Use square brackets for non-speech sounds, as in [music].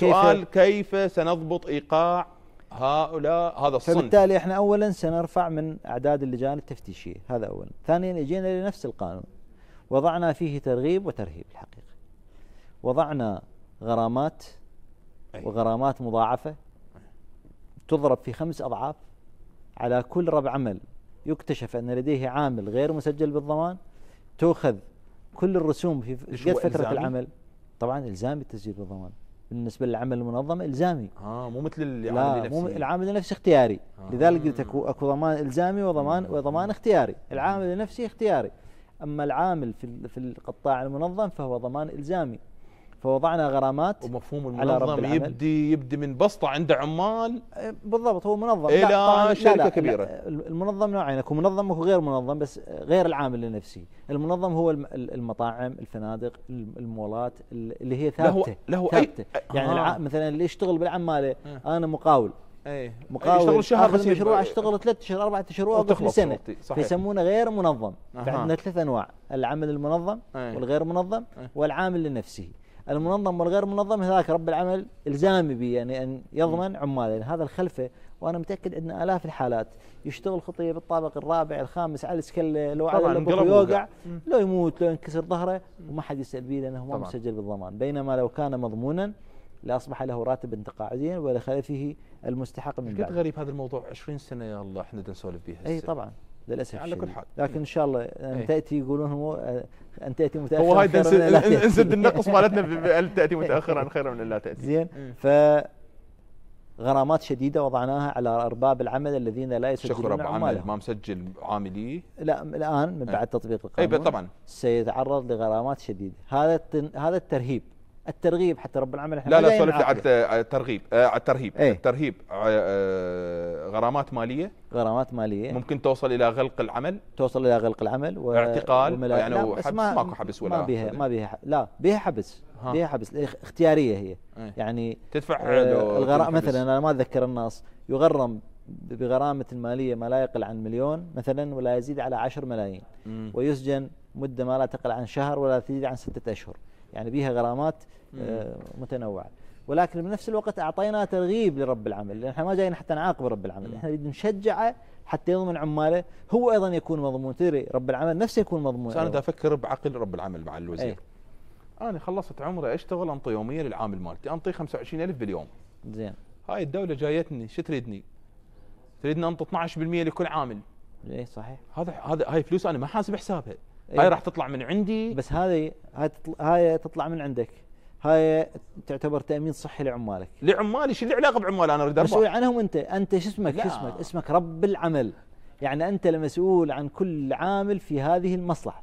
سؤال كيف سنضبط ايقاع هؤلاء هذا الصنف فبالتالي احنا اولا سنرفع من اعداد اللجان التفتيشيه هذا اولا ثانيا اجينا لنفس القانون وضعنا فيه ترغيب وترهيب الحقيقه وضعنا غرامات وغرامات مضاعفه تضرب في خمس اضعاف على كل ربع عمل يكتشف ان لديه عامل غير مسجل بالضمان تؤخذ كل الرسوم في قد فتره العمل طبعا الزام التسجيل بالضمان بالنسبه للعمل المنظم الزامي اه مو مثل العامل النفسي مو العامل النفسي اختياري آه. لذلك قلت اكو اكو ضمان الزامي وضمان وضمان اختياري العامل النفسي اختياري اما العامل في في القطاع المنظم فهو ضمان الزامي فوضعنا غرامات ومفهوم المنظم يبدي يبدي من بسطه عنده عمال إيه، بالضبط هو منظم الى إيه، شركه لا لا كبيره لا المنظم نوعين اكو منظم واكو غير منظم بس غير العامل النفسي المنظم هو المطاعم الفنادق المولات اللي هي ثابته له, له ثابته أي آه، يعني آه مثلا اللي يشتغل بالعماله آه انا مقاول ايه, إيه، مقاول يشتغل شهر بس مشروع اشتغل ثلاث اشهر اربع اشهر واوقف لسنه فيسمونه غير منظم عندنا فعندنا ثلاث انواع العمل المنظم أيه. والغير منظم أيه. والعامل النفسي المنظم والغير منظم هذاك رب العمل الزامي به يعني ان يضمن عماله يعني هذا الخلفه وانا متاكد ان الاف الحالات يشتغل خطيه بالطابق الرابع الخامس على السكله لو على يوقع لو يموت لو ينكسر ظهره وما حد يسال به لانه ما مسجل بالضمان بينما لو كان مضمونا لاصبح له راتب تقاعديا ولخلفه المستحق من بعد غريب هذا الموضوع 20 سنه يا الله احنا نسولف به اي طبعا للاسف على كل حال لكن ان شاء الله ان إيه. تاتي يقولون هو ان تاتي متاخرا هو هاي نسد النقص [laughs] مالتنا بان تاتي متاخرا خير من ان لا تاتي زين ف غرامات شديده وضعناها على ارباب العمل الذين لا يسجلون أرباب العمل ما مسجل عامليه لا الان من إيه. بعد تطبيق إيه، القانون اي طبعا سيتعرض لغرامات شديده هذا هذا الترهيب الترغيب حتى رب العمل احنا لا لا سولف لي على الترغيب آه، على الترهيب ايه؟ الترهيب آه، آه، غرامات ماليه غرامات ماليه ممكن توصل الى غلق العمل توصل الى غلق العمل واعتقال اعتقال وملا... يعني حبس ما ماكو حبس ولا ما بيها ما بيها لا بيها حبس بيها حبس اختياريه هي ايه؟ يعني تدفع آه الغرام مثلا انا ما اتذكر الناس يغرم بغرامه ماليه ما لا يقل عن مليون مثلا ولا يزيد على 10 ملايين ويسجن مده ما لا تقل عن شهر ولا تزيد عن سته اشهر يعني بيها غرامات آه، متنوعه ولكن بنفس الوقت اعطينا ترغيب لرب العمل لان احنا ما جايين حتى نعاقب رب العمل احنا نريد نشجعه حتى يضمن عماله هو ايضا يكون مضمون تدري رب العمل نفسه يكون مضمون انا افكر بعقل رب العمل مع الوزير أي. انا خلصت عمري اشتغل انطي يوميا للعامل مالتي انطي 25000 باليوم زين هاي الدوله جايتني شو تريدني تريدني انطي 12% لكل عامل اي صحيح هذا هذا هاي فلوس انا ما حاسب حسابها إيه. هاي راح تطلع من عندي بس هذه هاي تطلع هاي تطلع من عندك هاي تعتبر تامين صحي لعمالك لعمالي شو العلاقه بعمالي انا اريد اربح مسؤول عنهم انت انت شو اسمك شو اسمك اسمك رب العمل يعني انت المسؤول عن كل عامل في هذه المصلحه